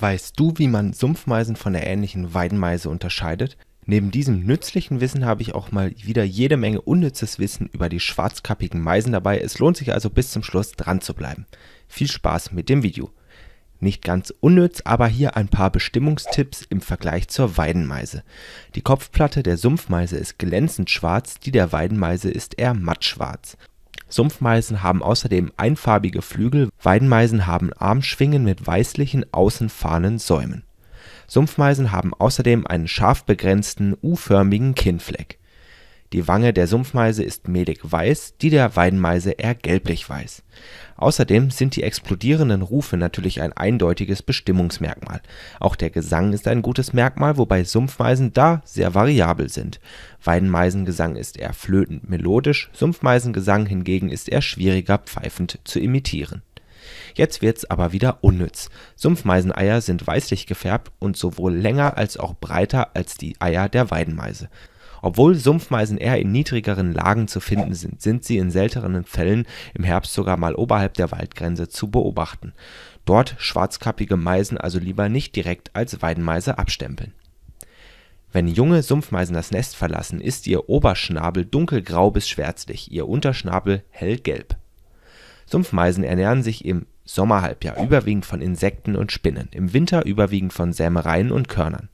Weißt du, wie man Sumpfmeisen von der ähnlichen Weidenmeise unterscheidet? Neben diesem nützlichen Wissen habe ich auch mal wieder jede Menge unnützes Wissen über die schwarzkappigen Meisen dabei. Es lohnt sich also bis zum Schluss dran zu bleiben. Viel Spaß mit dem Video. Nicht ganz unnütz, aber hier ein paar Bestimmungstipps im Vergleich zur Weidenmeise. Die Kopfplatte der Sumpfmeise ist glänzend schwarz, die der Weidenmeise ist eher mattschwarz. Sumpfmeisen haben außerdem einfarbige Flügel, Weidenmeisen haben Armschwingen mit weißlichen, außenfahnen Säumen. Sumpfmeisen haben außerdem einen scharf begrenzten, U-förmigen Kinnfleck die Wange der Sumpfmeise ist mehlig weiß, die der Weidenmeise eher gelblich weiß. Außerdem sind die explodierenden Rufe natürlich ein eindeutiges Bestimmungsmerkmal. Auch der Gesang ist ein gutes Merkmal, wobei Sumpfmeisen da sehr variabel sind. Weidenmeisengesang ist eher flötend melodisch, Sumpfmeisengesang hingegen ist eher schwieriger pfeifend zu imitieren. Jetzt wird's aber wieder unnütz. Sumpfmeiseneier sind weißlich gefärbt und sowohl länger als auch breiter als die Eier der Weidenmeise obwohl Sumpfmeisen eher in niedrigeren Lagen zu finden sind, sind sie in seltenen Fällen im Herbst sogar mal oberhalb der Waldgrenze zu beobachten. Dort schwarzkappige Meisen also lieber nicht direkt als Weidenmeise abstempeln. Wenn junge Sumpfmeisen das Nest verlassen, ist ihr Oberschnabel dunkelgrau bis schwärzlich, ihr Unterschnabel hellgelb. Sumpfmeisen ernähren sich im Sommerhalbjahr überwiegend von Insekten und Spinnen, im Winter überwiegend von Sämereien und Körnern.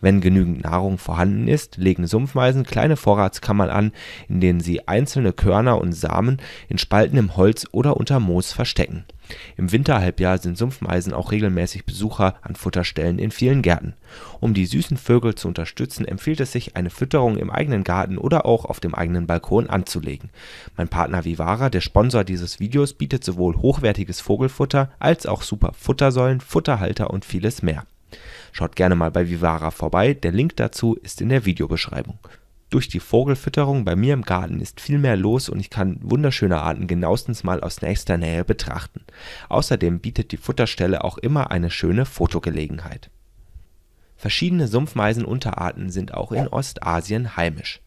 Wenn genügend Nahrung vorhanden ist, legen Sumpfmeisen kleine Vorratskammern an, in denen sie einzelne Körner und Samen in Spalten im Holz oder unter Moos verstecken im Winterhalbjahr sind Sumpfmeisen auch regelmäßig Besucher an Futterstellen in vielen Gärten. Um die süßen Vögel zu unterstützen, empfiehlt es sich, eine Fütterung im eigenen Garten oder auch auf dem eigenen Balkon anzulegen. Mein Partner Vivara, der Sponsor dieses Videos, bietet sowohl hochwertiges Vogelfutter als auch super Futtersäulen, Futterhalter und vieles mehr. Schaut gerne mal bei Vivara vorbei, der Link dazu ist in der Videobeschreibung. Durch die Vogelfütterung bei mir im Garten ist viel mehr los und ich kann wunderschöne Arten genauestens mal aus nächster Nähe betrachten. Außerdem bietet die Futterstelle auch immer eine schöne Fotogelegenheit. Verschiedene Sumpfmeisen-Unterarten sind auch in Ostasien heimisch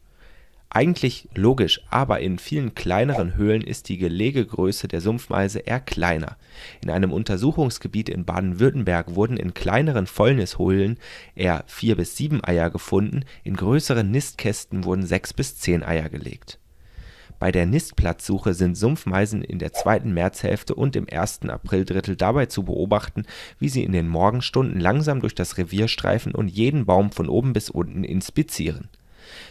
eigentlich logisch, aber in vielen kleineren Höhlen ist die Gelegegröße der Sumpfmeise eher kleiner. In einem Untersuchungsgebiet in Baden-Württemberg wurden in kleineren Fäulnishöhlen eher vier bis sieben Eier gefunden, in größeren Nistkästen wurden sechs bis zehn Eier gelegt. Bei der Nistplatzsuche sind Sumpfmeisen in der zweiten Märzhälfte und im ersten Aprildrittel dabei zu beobachten, wie sie in den Morgenstunden langsam durch das Revier streifen und jeden Baum von oben bis unten inspizieren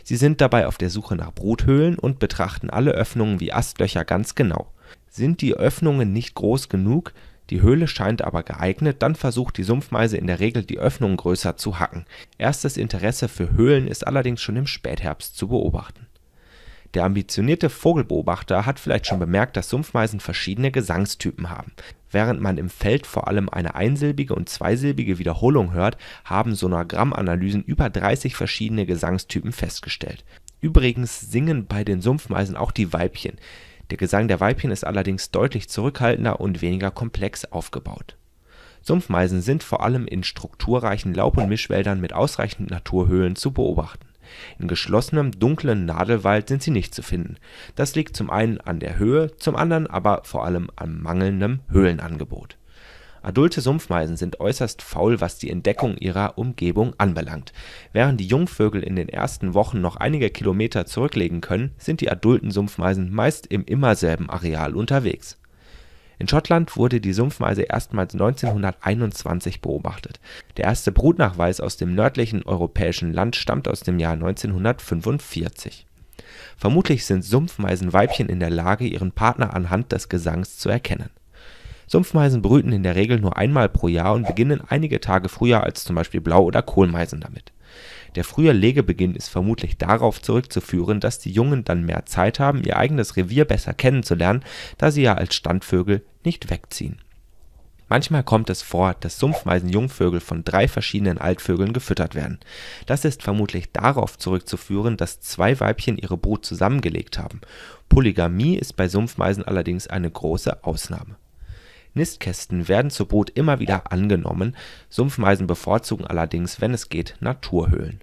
Sie sind dabei auf der Suche nach Bruthöhlen und betrachten alle Öffnungen wie Astlöcher ganz genau. Sind die Öffnungen nicht groß genug, die Höhle scheint aber geeignet, dann versucht die Sumpfmeise in der Regel die Öffnungen größer zu hacken. Erstes Interesse für Höhlen ist allerdings schon im Spätherbst zu beobachten der ambitionierte Vogelbeobachter hat vielleicht schon bemerkt, dass Sumpfmeisen verschiedene Gesangstypen haben. Während man im Feld vor allem eine einsilbige und zweisilbige Wiederholung hört, haben Sonogrammanalysen über 30 verschiedene Gesangstypen festgestellt. Übrigens singen bei den Sumpfmeisen auch die Weibchen. Der Gesang der Weibchen ist allerdings deutlich zurückhaltender und weniger komplex aufgebaut. Sumpfmeisen sind vor allem in strukturreichen Laub und Mischwäldern mit ausreichend Naturhöhlen zu beobachten in geschlossenem, dunklen Nadelwald sind sie nicht zu finden. Das liegt zum einen an der Höhe, zum anderen aber vor allem an mangelndem Höhlenangebot. Adulte Sumpfmeisen sind äußerst faul, was die Entdeckung ihrer Umgebung anbelangt. Während die Jungvögel in den ersten Wochen noch einige Kilometer zurücklegen können, sind die adulten Sumpfmeisen meist im immer selben Areal unterwegs in Schottland wurde die Sumpfmeise erstmals 1921 beobachtet. Der erste Brutnachweis aus dem nördlichen europäischen Land stammt aus dem Jahr 1945. Vermutlich sind Sumpfmeisenweibchen in der Lage, ihren Partner anhand des Gesangs zu erkennen. Sumpfmeisen brüten in der Regel nur einmal pro Jahr und beginnen einige Tage früher als zum Beispiel Blau oder Kohlmeisen damit der frühe Legebeginn ist vermutlich darauf zurückzuführen, dass die Jungen dann mehr Zeit haben, ihr eigenes Revier besser kennenzulernen, da sie ja als Standvögel nicht wegziehen. Manchmal kommt es vor, dass Sumpfmeisenjungvögel von drei verschiedenen Altvögeln gefüttert werden. Das ist vermutlich darauf zurückzuführen, dass zwei Weibchen ihre Brut zusammengelegt haben. Polygamie ist bei Sumpfmeisen allerdings eine große Ausnahme Nistkästen werden zur Brut immer wieder angenommen, Sumpfmeisen bevorzugen allerdings, wenn es geht, Naturhöhlen.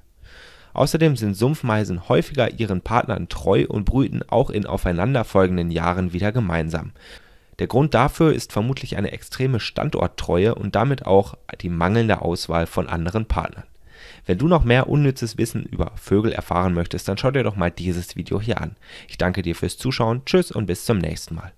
Außerdem sind Sumpfmeisen häufiger ihren Partnern treu und brüten auch in aufeinanderfolgenden Jahren wieder gemeinsam. Der Grund dafür ist vermutlich eine extreme Standorttreue und damit auch die mangelnde Auswahl von anderen Partnern. Wenn du noch mehr unnützes Wissen über Vögel erfahren möchtest, dann schau dir doch mal dieses Video hier an. Ich danke dir fürs Zuschauen, tschüss und bis zum nächsten Mal.